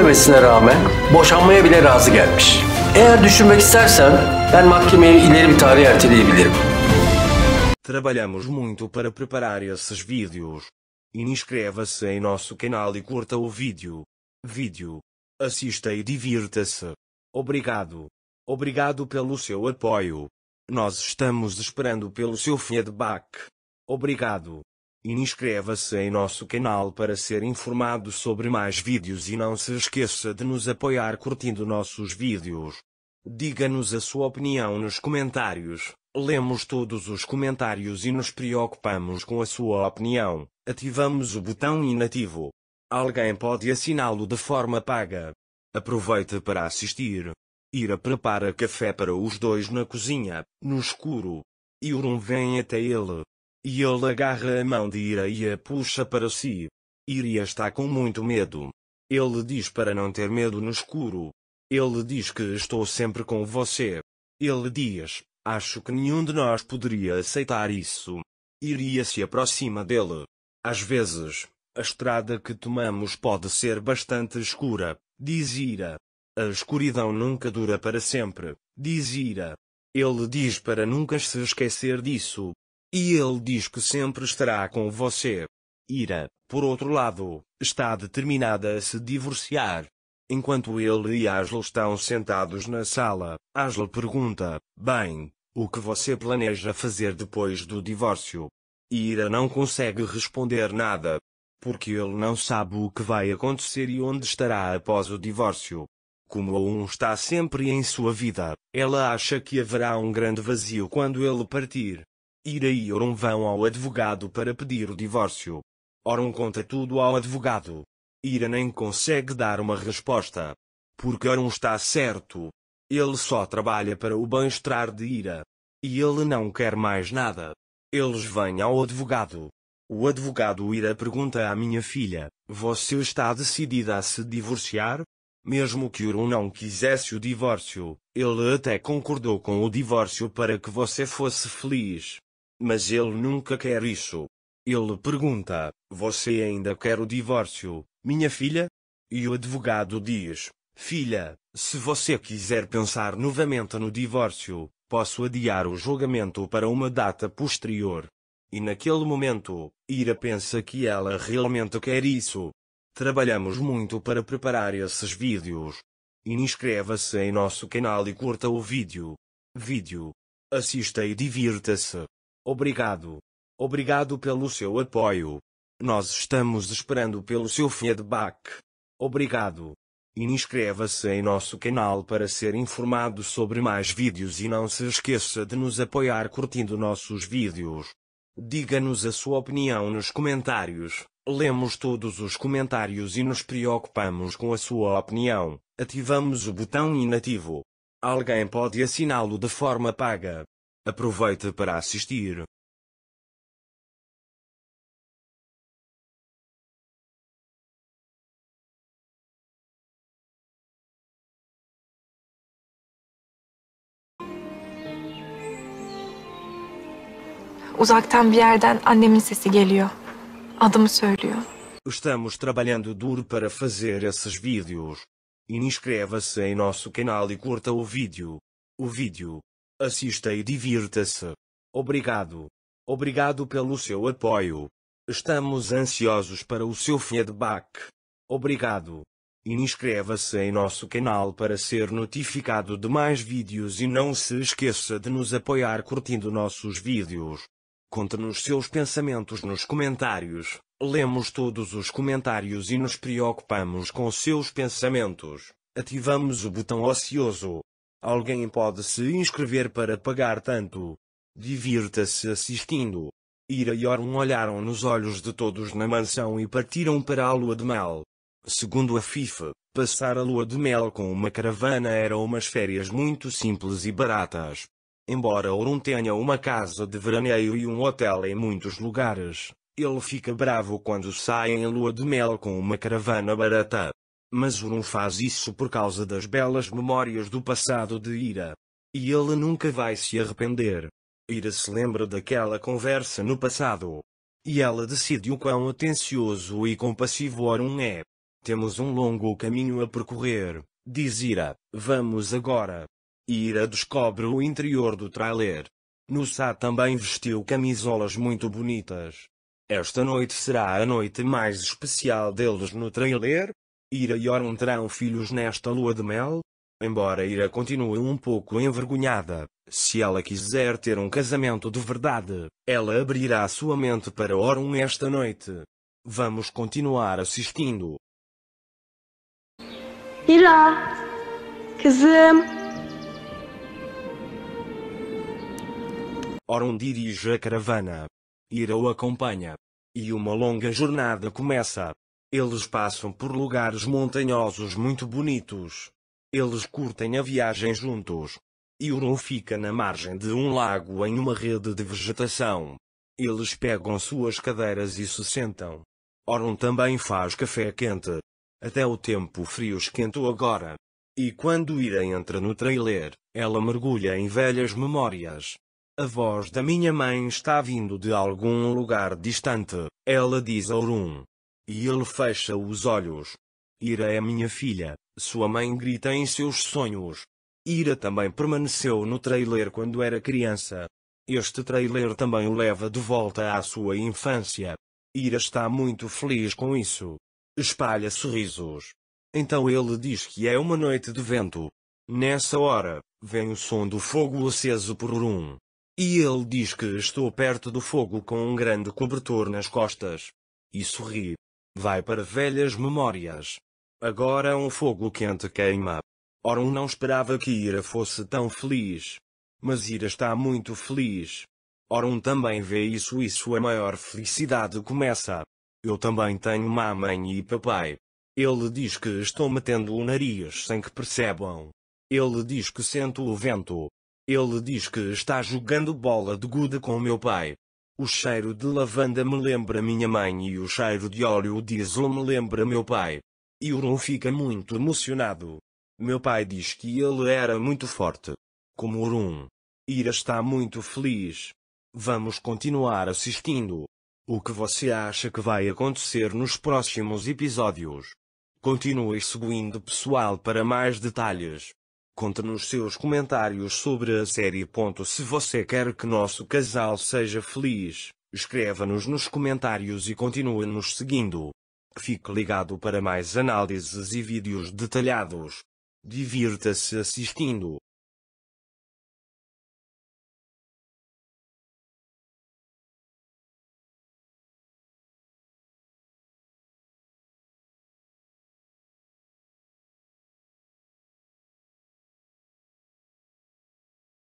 demesine rağmen boşanmaya bile razı gelmiş. Eğer düşünmek istersen ben mahkemeyi ileri bir tarihe erteleyebilirim. Trabalhamos muito para preparar esses vídeos. Inscreva-se em nosso canal e curta o vídeo. Vídeo. Assista e divirta-se. Obrigado. Obrigado pelo seu apoio. Nós estamos esperando pelo seu feedback. Obrigado. E inscreva-se em nosso canal para ser informado sobre mais vídeos e não se esqueça de nos apoiar curtindo nossos vídeos. Diga-nos a sua opinião nos comentários. Lemos todos os comentários e nos preocupamos com a sua opinião. Ativamos o botão inativo. Alguém pode assiná-lo de forma paga. Aproveite para assistir. Ira prepara café para os dois na cozinha, no escuro. Yurum vem até ele. E ele agarra a mão de Ira e a puxa para si. Iria está com muito medo. Ele diz para não ter medo no escuro. Ele diz que estou sempre com você. Ele diz, acho que nenhum de nós poderia aceitar isso. Iria se aproxima dele. Às vezes, a estrada que tomamos pode ser bastante escura, diz Ira. A escuridão nunca dura para sempre, diz Ira. Ele diz para nunca se esquecer disso. E ele diz que sempre estará com você. Ira, por outro lado, está determinada a se divorciar. Enquanto ele e Ashle estão sentados na sala, Ashle pergunta: Bem, o que você planeja fazer depois do divórcio? Ira não consegue responder nada. Porque ele não sabe o que vai acontecer e onde estará após o divórcio. Como um está sempre em sua vida, ela acha que haverá um grande vazio quando ele partir. Ira e Oron vão ao advogado para pedir o divórcio. Oron conta tudo ao advogado. Ira nem consegue dar uma resposta. Porque Oron está certo. Ele só trabalha para o bem-estar de Ira. E ele não quer mais nada. Eles vêm ao advogado. O advogado Ira pergunta à minha filha: Você está decidida a se divorciar? Mesmo que Oron não quisesse o divórcio, ele até concordou com o divórcio para que você fosse feliz mas ele nunca quer isso. Ele pergunta: Você ainda quer o divórcio, minha filha? E o advogado diz: Filha, se você quiser pensar novamente no divórcio, posso adiar o julgamento para uma data posterior. E naquele momento, Ira pensa que ela realmente quer isso. Trabalhamos muito para preparar esses vídeos. Inscreva-se em nosso canal e curta o vídeo. Vídeo. Assista e divirta-se. Obrigado. Obrigado pelo seu apoio. Nós estamos esperando pelo seu feedback. Obrigado. inscreva-se em nosso canal para ser informado sobre mais vídeos e não se esqueça de nos apoiar curtindo nossos vídeos. Diga-nos a sua opinião nos comentários. Lemos todos os comentários e nos preocupamos com a sua opinião. Ativamos o botão inativo. Alguém pode assiná-lo de forma paga. Aproveite para assistir. Uzaktan bir yerden annemin sesi geliyor. Adımı söylüyor. Estamos trabalhando duro para fazer esses vídeos. Inscreva-se em nosso canal e curta o vídeo. O vídeo. Assista e divirta-se. Obrigado. Obrigado pelo seu apoio. Estamos ansiosos para o seu feedback. Obrigado. Inscreva-se em nosso canal para ser notificado de mais vídeos e não se esqueça de nos apoiar curtindo nossos vídeos. Conte-nos seus pensamentos nos comentários. Lemos todos os comentários e nos preocupamos com seus pensamentos. Ativamos o botão ocioso. Alguém pode se inscrever para pagar tanto. Divirta-se assistindo. Ira e Orm olharam nos olhos de todos na mansão e partiram para a lua de mel. Segundo a FIFA, passar a lua de mel com uma caravana era umas férias muito simples e baratas. Embora Orun tenha uma casa de veraneio e um hotel em muitos lugares, ele fica bravo quando sai em lua de mel com uma caravana barata mas Urum faz isso por causa das belas memórias do passado de Ira. E ele nunca vai se arrepender. Ira se lembra daquela conversa no passado. E ela decide o quão atencioso e compassivo Orun é. Temos um longo caminho a percorrer, diz Ira, vamos agora. Ira descobre o interior do trailer. Nussá também vestiu camisolas muito bonitas. Esta noite será a noite mais especial deles no trailer, Ira e Orm terão filhos nesta lua de mel? Embora Ira continue um pouco envergonhada, se ela quiser ter um casamento de verdade, ela abrirá sua mente para Orm esta noite. Vamos continuar assistindo. Ira! Casamos! Orun dirige a caravana. Ira o acompanha. E uma longa jornada começa. Eles passam por lugares montanhosos muito bonitos. Eles curtem a viagem juntos. Euron fica na margem de um lago em uma rede de vegetação. Eles pegam suas cadeiras e se sentam. Orun também faz café quente. Até o tempo frio esquentou agora. E quando Ira entra no trailer, ela mergulha em velhas memórias. A voz da minha mãe está vindo de algum lugar distante, ela diz a Orun. E ele fecha os olhos. Ira é minha filha, sua mãe grita em seus sonhos. Ira também permaneceu no trailer quando era criança. Este trailer também o leva de volta à sua infância. Ira está muito feliz com isso. Espalha sorrisos. Então ele diz que é uma noite de vento. Nessa hora, vem o som do fogo aceso por um. E ele diz que estou perto do fogo com um grande cobertor nas costas. E sorri, Vai para velhas memórias. Agora um fogo quente queima. Orun não esperava que Ira fosse tão feliz. Mas Ira está muito feliz. Orun também vê isso e sua maior felicidade começa. Eu também tenho mamãe e papai. Ele diz que estou metendo o nariz sem que percebam. Ele diz que sento o vento. Ele diz que está jogando bola de gude com meu pai. O cheiro de lavanda me lembra minha mãe e o cheiro de óleo diesel me lembra meu pai. E Euron fica muito emocionado. Meu pai diz que ele era muito forte. Como Euron. Ira está muito feliz. Vamos continuar assistindo. O que você acha que vai acontecer nos próximos episódios? Continue seguindo pessoal para mais detalhes. Conte nos seus comentários sobre a série. Se você quer que nosso casal seja feliz, escreva-nos nos comentários e continue nos seguindo. Fique ligado para mais análises e vídeos detalhados. Divirta-se assistindo.